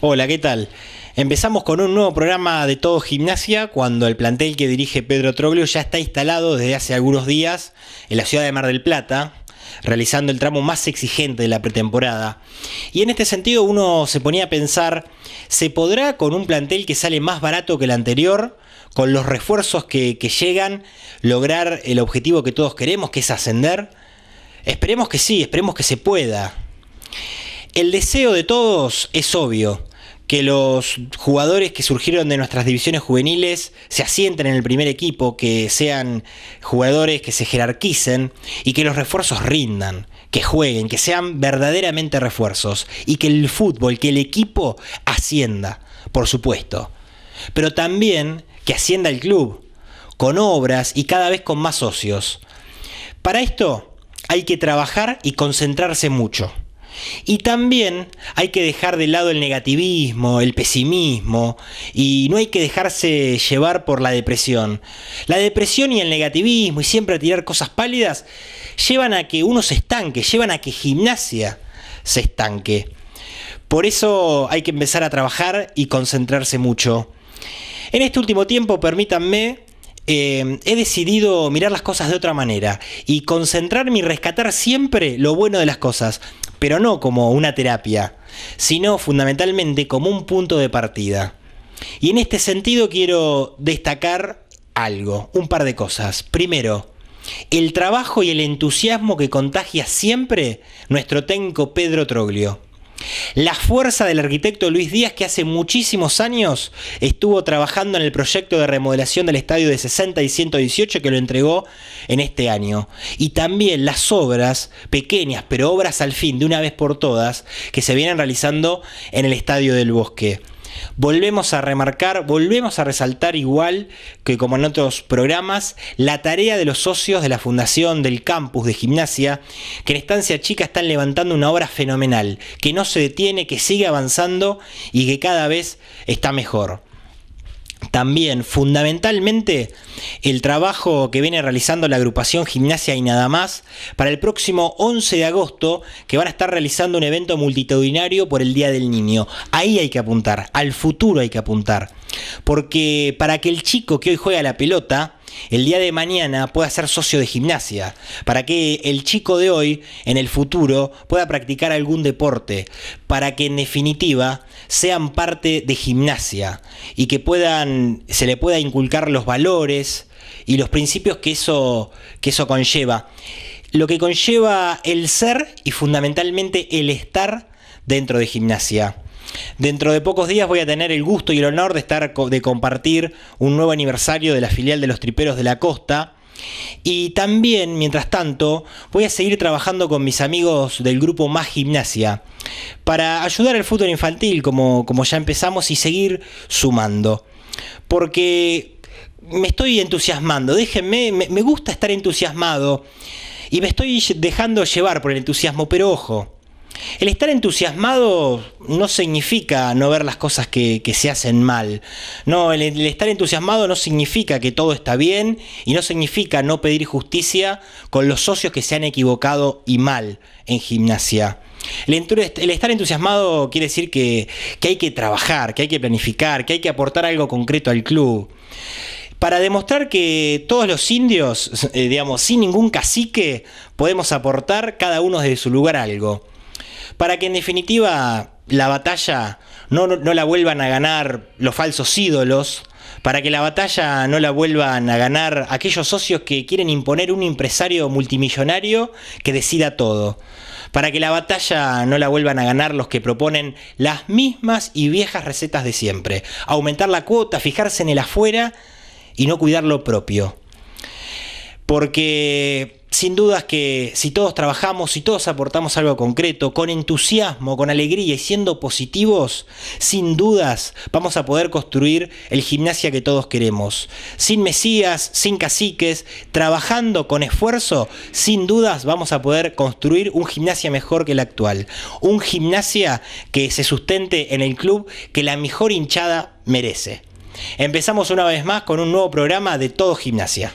Hola, ¿qué tal? Empezamos con un nuevo programa de Todo Gimnasia cuando el plantel que dirige Pedro Troglio ya está instalado desde hace algunos días en la ciudad de Mar del Plata, realizando el tramo más exigente de la pretemporada. Y en este sentido uno se ponía a pensar, ¿se podrá con un plantel que sale más barato que el anterior? con los refuerzos que, que, llegan, lograr el objetivo que todos queremos, que es ascender? Esperemos que sí, esperemos que se pueda. El deseo de todos es obvio, que los jugadores que surgieron de nuestras divisiones juveniles se asienten en el primer equipo, que sean jugadores que se jerarquicen y que los refuerzos rindan, que jueguen, que sean verdaderamente refuerzos y que el fútbol, que el equipo ascienda, por supuesto. Pero también que ascienda el club, con obras y cada vez con más socios. Para esto hay que trabajar y concentrarse mucho. Y también hay que dejar de lado el negativismo, el pesimismo, y no hay que dejarse llevar por la depresión. La depresión y el negativismo y siempre tirar cosas pálidas llevan a que uno se estanque, llevan a que gimnasia se estanque. Por eso hay que empezar a trabajar y concentrarse mucho. En este último tiempo, permítanme, eh, he decidido mirar las cosas de otra manera y concentrarme y rescatar siempre lo bueno de las cosas pero no como una terapia, sino fundamentalmente como un punto de partida. Y en este sentido quiero destacar algo, un par de cosas. Primero, el trabajo y el entusiasmo que contagia siempre nuestro técnico Pedro Troglio. La fuerza del arquitecto Luis Díaz que hace muchísimos años estuvo trabajando en el proyecto de remodelación del estadio de 60 y 118 que lo entregó en este año. Y también las obras, pequeñas pero obras al fin de una vez por todas, que se vienen realizando en el estadio del bosque volvemos a remarcar, volvemos a resaltar igual que como en otros programas, la tarea de los socios de la Fundación del Campus de Gimnasia, que en Estancia Chica están levantando una obra fenomenal, que no se detiene, que sigue avanzando y que cada vez está mejor también fundamentalmente el trabajo que viene realizando la agrupación Gimnasia y nada más para el próximo 11 de agosto que van a estar realizando un evento multitudinario por el Día del Niño. Ahí hay que apuntar, al futuro hay que apuntar. Porque para que el chico que hoy juega la pelota el día de mañana pueda ser socio de gimnasia, para que el chico de hoy en el futuro pueda practicar algún deporte, para que en definitiva sean parte de gimnasia y que puedan se le pueda inculcar los valores y los principios que eso que eso conlleva. Lo que conlleva el ser y fundamentalmente el estar dentro de gimnasia. Dentro de pocos días voy a tener el gusto y el honor de estar de compartir un nuevo aniversario de la filial de los Triperos de la Costa. Y también, mientras tanto, voy a seguir trabajando con mis amigos del grupo Más Gimnasia para ayudar al fútbol infantil, como, ya empezamos, y seguir sumando. Porque me estoy entusiasmando, déjenme, me gusta estar entusiasmado y me estoy dejando llevar por el entusiasmo, pero ojo, el estar entusiasmado no significa no ver las cosas que, se hacen mal. No, el, estar entusiasmado no significa que todo está bien y no significa no pedir justicia con los socios que se han equivocado y mal en gimnasia. El, estar entusiasmado quiere decir que, hay que trabajar, que hay que planificar, que hay que aportar algo concreto al club para demostrar que todos los indios, eh, digamos, sin ningún cacique, podemos aportar cada uno desde su lugar algo para que en definitiva la batalla no, la vuelvan a ganar los falsos ídolos, para que la batalla no la vuelvan a ganar aquellos socios que quieren imponer un empresario multimillonario que decida todo, para que la batalla no la vuelvan a ganar los que proponen las mismas y viejas recetas de siempre, aumentar la cuota, fijarse en el afuera y no cuidar lo propio. Porque sin dudas que si todos trabajamos, si todos aportamos algo concreto, con entusiasmo, con alegría y siendo positivos, sin dudas vamos a poder construir el gimnasia que todos queremos. Sin mesías, sin caciques, trabajando con esfuerzo, sin dudas vamos a poder construir un gimnasia mejor que el actual. Un gimnasia que se sustente en el club que la mejor hinchada merece. Empezamos una vez más con un nuevo programa de Todo Gimnasia.